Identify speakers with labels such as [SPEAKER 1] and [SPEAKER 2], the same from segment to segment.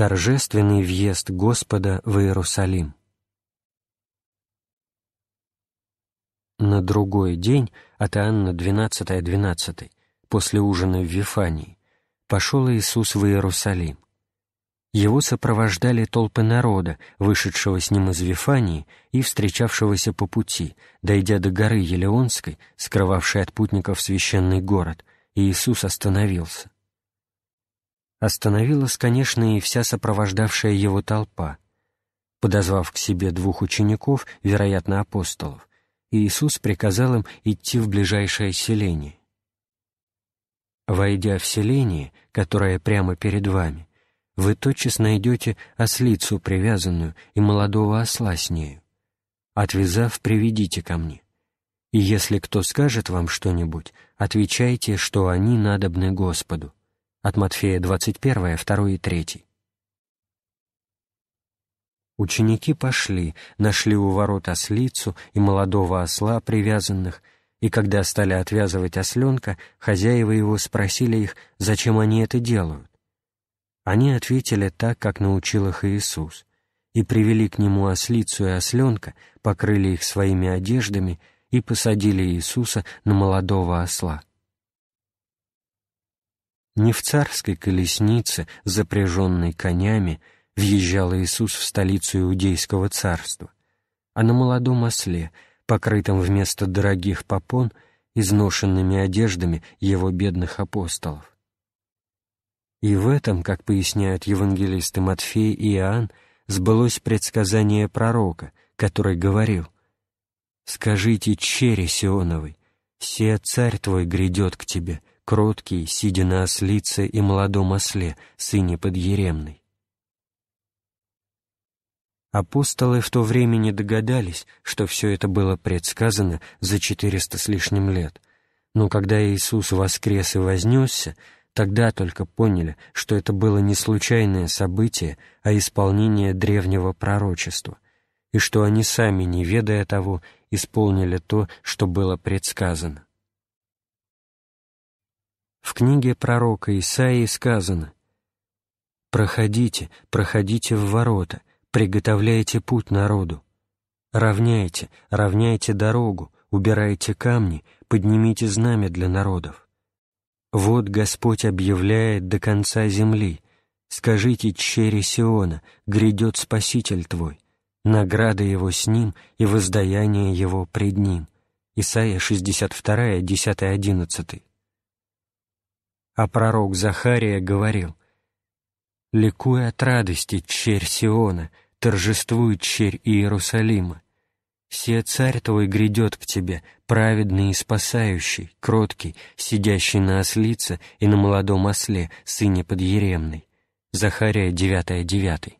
[SPEAKER 1] Торжественный въезд Господа в Иерусалим. На другой день, от Иоанна 12.12, 12, после ужина в Вифании, пошел Иисус в Иерусалим. Его сопровождали толпы народа, вышедшего с ним из Вифании и встречавшегося по пути, дойдя до горы Елеонской, скрывавшей от путников священный город, и Иисус остановился остановилась, конечно, и вся сопровождавшая его толпа. Подозвав к себе двух учеников, вероятно, апостолов, Иисус приказал им идти в ближайшее селение. Войдя в селение, которое прямо перед вами, вы тотчас найдете ослицу привязанную и молодого осла с нею. Отвязав, приведите ко мне. И если кто скажет вам что-нибудь, отвечайте, что они надобны Господу от Матфея 21, 2 и 3. Ученики пошли, нашли у ворот ослицу и молодого осла привязанных, и когда стали отвязывать осленка, хозяева его спросили их, зачем они это делают. Они ответили так, как научил их Иисус, и привели к нему ослицу и осленка, покрыли их своими одеждами и посадили Иисуса на молодого осла. Не в царской колеснице, запряженной конями, въезжал Иисус в столицу Иудейского царства, а на молодом осле, покрытом вместо дорогих попон изношенными одеждами его бедных апостолов. И в этом, как поясняют евангелисты Матфей и Иоанн, сбылось предсказание пророка, который говорил «Скажите чере Сионовой, все царь твой грядет к тебе, кроткий, сидя на ослице и молодом осле, сыне подъеремной. Апостолы в то время не догадались, что все это было предсказано за четыреста с лишним лет, но когда Иисус воскрес и вознесся, тогда только поняли, что это было не случайное событие, а исполнение древнего пророчества, и что они сами, не ведая того, исполнили то, что было предсказано. В книге пророка Исаии сказано «Проходите, проходите в ворота, приготовляйте путь народу, равняйте, равняйте дорогу, убирайте камни, поднимите знамя для народов. Вот Господь объявляет до конца земли, скажите чере Сиона, грядет Спаситель твой, награда его с ним и воздаяние его пред ним». Исайя 62, 10, 11 а пророк Захария говорил, «Ликуй от радости, черь Сиона, торжествует черь Иерусалима. Все царь твой грядет к тебе, праведный и спасающий, кроткий, сидящий на ослице и на молодом осле, сыне подъеремной». Захария 9.9.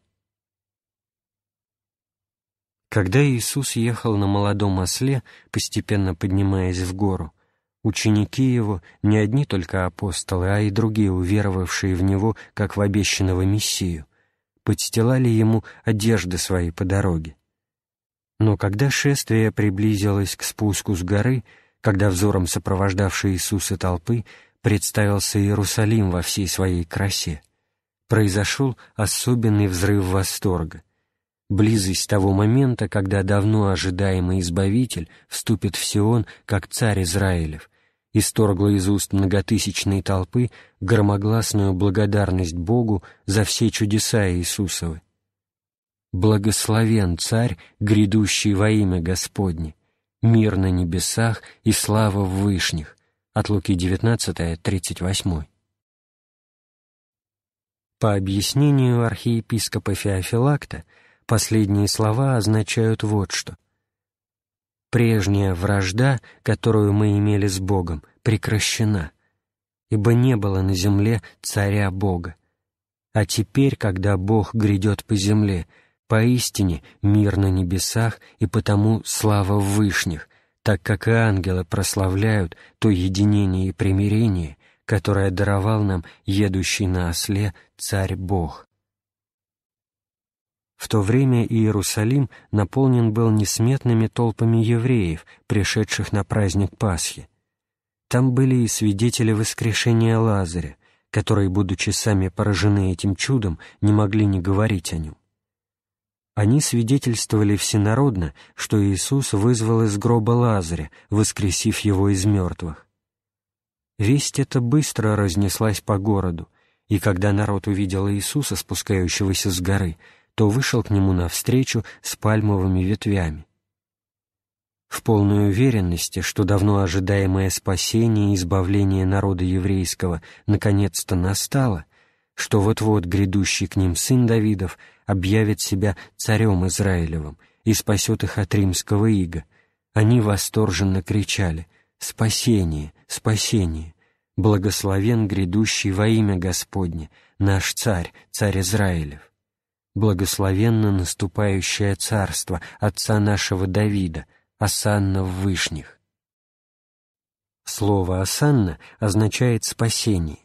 [SPEAKER 1] Когда Иисус ехал на молодом осле, постепенно поднимаясь в гору, Ученики его, не одни только апостолы, а и другие, уверовавшие в него, как в обещанного Мессию, подстилали ему одежды свои по дороге. Но когда шествие приблизилось к спуску с горы, когда взором сопровождавшей Иисуса толпы представился Иерусалим во всей своей красе, произошел особенный взрыв восторга — Близость того момента, когда давно ожидаемый Избавитель вступит в Сион, как царь Израилев, исторгла из уст многотысячной толпы громогласную благодарность Богу за все чудеса Иисусовы. «Благословен царь, грядущий во имя Господне, мир на небесах и слава в вышних» от Луки 19, 38. По объяснению архиепископа Феофилакта, Последние слова означают вот что. Прежняя вражда, которую мы имели с Богом, прекращена, ибо не было на земле царя Бога. А теперь, когда Бог грядет по земле, поистине мир на небесах и потому слава в вышних, так как и ангелы прославляют то единение и примирение, которое даровал нам едущий на осле Царь Бог. В то время Иерусалим наполнен был несметными толпами евреев, пришедших на праздник Пасхи. Там были и свидетели воскрешения Лазаря, которые, будучи сами поражены этим чудом, не могли не говорить о нем. Они свидетельствовали всенародно, что Иисус вызвал из гроба Лазаря, воскресив его из мертвых. Весть эта быстро разнеслась по городу, и когда народ увидел Иисуса, спускающегося с горы, то вышел к нему навстречу с пальмовыми ветвями. В полной уверенности, что давно ожидаемое спасение и избавление народа еврейского наконец-то настало, что вот-вот грядущий к ним сын Давидов объявит себя царем Израилевым и спасет их от римского ига, они восторженно кричали «Спасение! Спасение! Благословен грядущий во имя Господне, наш царь, царь Израилев!» благословенно наступающее царство отца нашего Давида, Асанна в Вышних. Слово «Асанна» означает «спасение».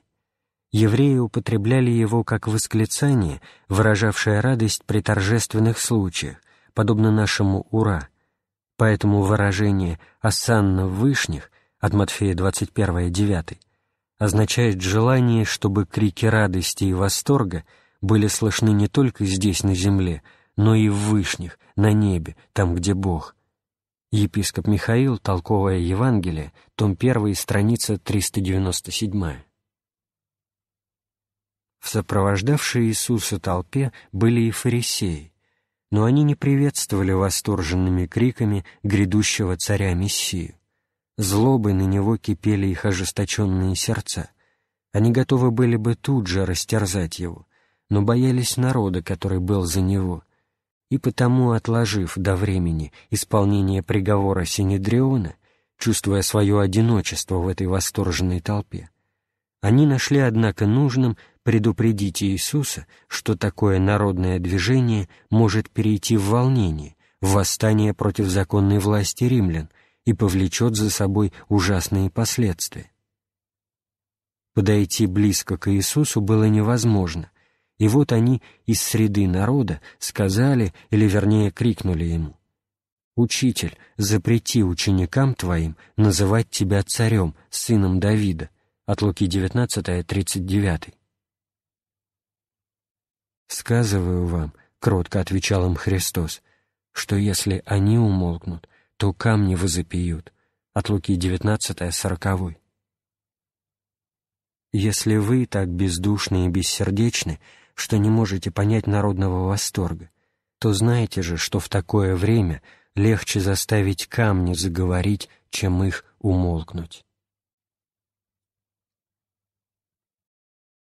[SPEAKER 1] Евреи употребляли его как восклицание, выражавшее радость при торжественных случаях, подобно нашему «Ура». Поэтому выражение «Асанна в Вышних» от Матфея 21, 9 означает желание, чтобы крики радости и восторга – были слышны не только здесь, на земле, но и в вышних, на небе, там, где Бог. Епископ Михаил, толковая Евангелие, том 1, страница 397. В сопровождавшей Иисуса толпе были и фарисеи, но они не приветствовали восторженными криками грядущего царя Мессию. Злобой на него кипели их ожесточенные сердца. Они готовы были бы тут же растерзать его — но боялись народа, который был за него, и потому, отложив до времени исполнение приговора Синедриона, чувствуя свое одиночество в этой восторженной толпе, они нашли, однако, нужным предупредить Иисуса, что такое народное движение может перейти в волнение, в восстание против законной власти римлян и повлечет за собой ужасные последствия. Подойти близко к Иисусу было невозможно, и вот они из среды народа сказали, или вернее крикнули ему, «Учитель, запрети ученикам твоим называть тебя царем, сыном Давида» от Луки 19, 39. «Сказываю вам, — кротко отвечал им Христос, — что если они умолкнут, то камни возопиют» от Луки 19, 40. «Если вы так бездушны и бессердечны, — что не можете понять народного восторга, то знаете же, что в такое время легче заставить камни заговорить, чем их умолкнуть.